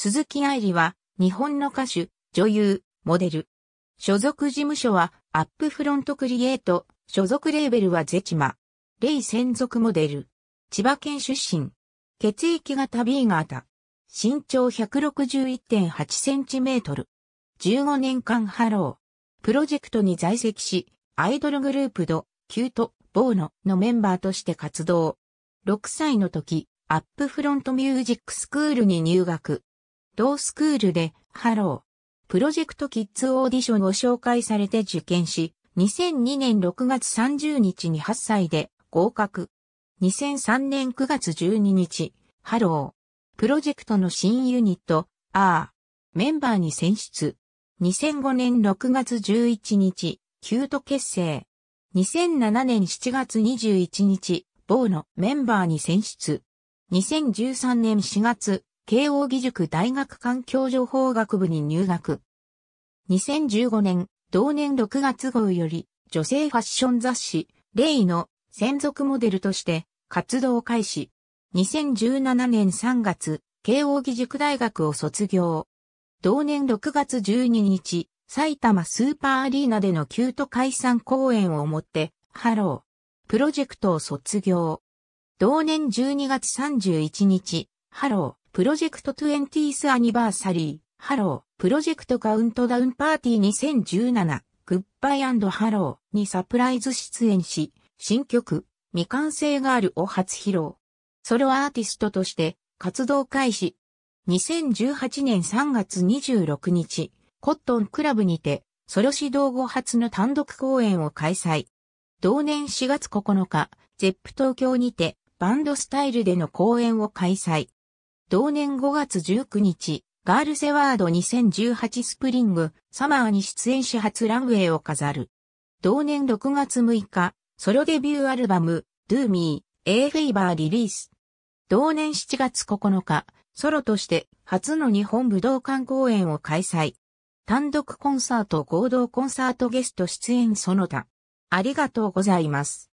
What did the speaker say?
鈴木愛理は、日本の歌手、女優、モデル。所属事務所は、アップフロントクリエイト、所属レーベルはゼチマ。レイ専属モデル。千葉県出身。血液型 B 型。身長1 6 1 8トル。15年間ハロー。プロジェクトに在籍し、アイドルグループド、キュート、ボーノのメンバーとして活動。6歳の時、アップフロントミュージックスクールに入学。ロースクールで、ハロー、プロジェクトキッズオーディションを紹介されて受験し、2002年6月30日に8歳で合格。2003年9月12日、ハロー、プロジェクトの新ユニット、アー、メンバーに選出。2005年6月11日、キュート結成。2007年7月21日、某のメンバーに選出。2013年4月、慶応義塾大学環境情報学部に入学。2015年、同年6月号より、女性ファッション雑誌、レイの専属モデルとして活動開始。2017年3月、慶応義塾大学を卒業。同年6月12日、埼玉スーパーアリーナでのキュート解散公演をもって、ハロー。プロジェクトを卒業。同年12月31日、ハロー。プロジェクト 20th アニバーサリー、ハロー、プロジェクトカウントダウンパーティー2017、グッバイハローにサプライズ出演し、新曲、未完成ガールを初披露。ソロアーティストとして活動開始。2018年3月26日、コットンクラブにて、ソロ指導後初の単独公演を開催。同年4月9日、ゼップ東京にて、バンドスタイルでの公演を開催。同年5月19日、ガールセワード2018スプリング、サマーに出演し初ランウェイを飾る。同年6月6日、ソロデビューアルバム、Do Me, A Fever リリース。同年7月9日、ソロとして初の日本武道館公演を開催。単独コンサート合同コンサートゲスト出演その他。ありがとうございます。